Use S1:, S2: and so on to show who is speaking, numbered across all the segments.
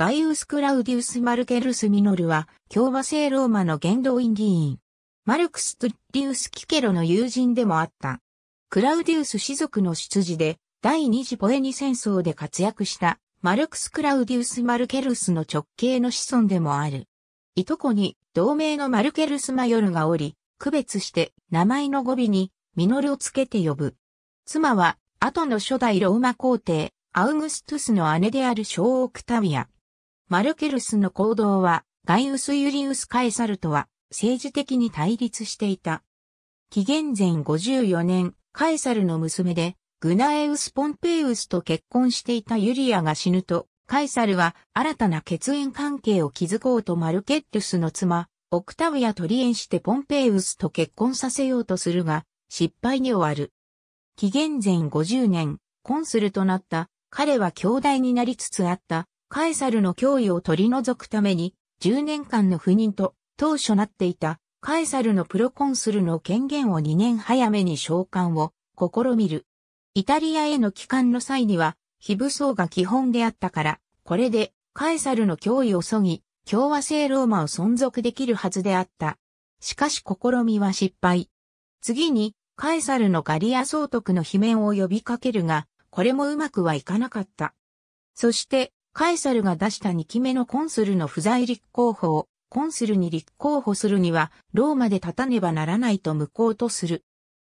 S1: ガイウス・クラウディウス・マルケルス・ミノルは、共和制ローマの元動員議員。マルクス・トゥッリウス・キケロの友人でもあった。クラウディウス氏族の出自で、第二次ポエニ戦争で活躍した、マルクス・クラウディウス・マルケルスの直系の子孫でもある。いとこに、同盟のマルケルス・マヨルがおり、区別して、名前の語尾に、ミノルをつけて呼ぶ。妻は、後の初代ローマ皇帝、アウグストゥスの姉である小オクタビア。マルケルスの行動は、ガイウス・ユリウス・カエサルとは政治的に対立していた。紀元前54年、カエサルの娘で、グナエウス・ポンペイウスと結婚していたユリアが死ぬと、カエサルは新たな血縁関係を築こうとマルケッルスの妻、オクタウヤア・トリエンしてポンペイウスと結婚させようとするが、失敗に終わる。紀元前50年、コンスルとなった、彼は兄弟になりつつあった、カエサルの脅威を取り除くために、10年間の不任と当初なっていたカエサルのプロコンスルの権限を2年早めに召喚を試みる。イタリアへの帰還の際には、非武装が基本であったから、これでカエサルの脅威をそぎ、共和制ローマを存続できるはずであった。しかし試みは失敗。次に、カエサルのガリア総督の罷免を呼びかけるが、これもうまくはいかなかった。そして、カエサルが出した2期目のコンスルの不在立候補を、コンスルに立候補するには、ローマで立たねばならないと無効とする。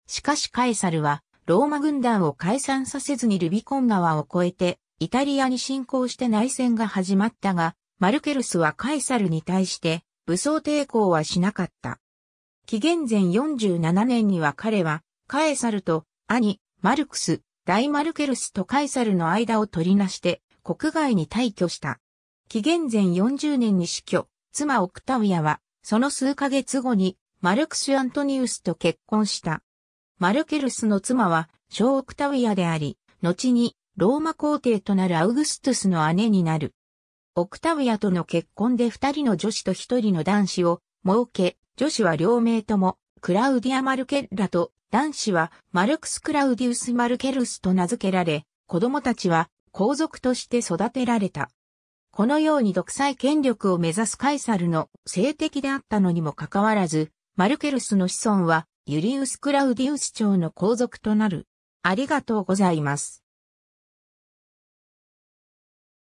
S1: しかしカエサルは、ローマ軍団を解散させずにルビコン川を越えて、イタリアに侵攻して内戦が始まったが、マルケルスはカエサルに対して、武装抵抗はしなかった。紀元前47年には彼は、カエサルと兄、マルクス、大マルケルスとカエサルの間を取りなして、国外に退去した。紀元前40年に死去、妻オクタウィアは、その数ヶ月後に、マルクス・アントニウスと結婚した。マルケルスの妻は、小オクタウィアであり、後に、ローマ皇帝となるアウグストゥスの姉になる。オクタウィアとの結婚で二人の女子と一人の男子を設け、女子は両名とも、クラウディア・マルケッラと、男子はマルクス・クラウディウス・マルケルスと名付けられ、子供たちは皇族として育てられた。このように独裁権力を目指すカイサルの性的であったのにもかかわらず、マルケルスの子孫はユリウス・クラウディウス朝の皇族となる。ありがとうございます。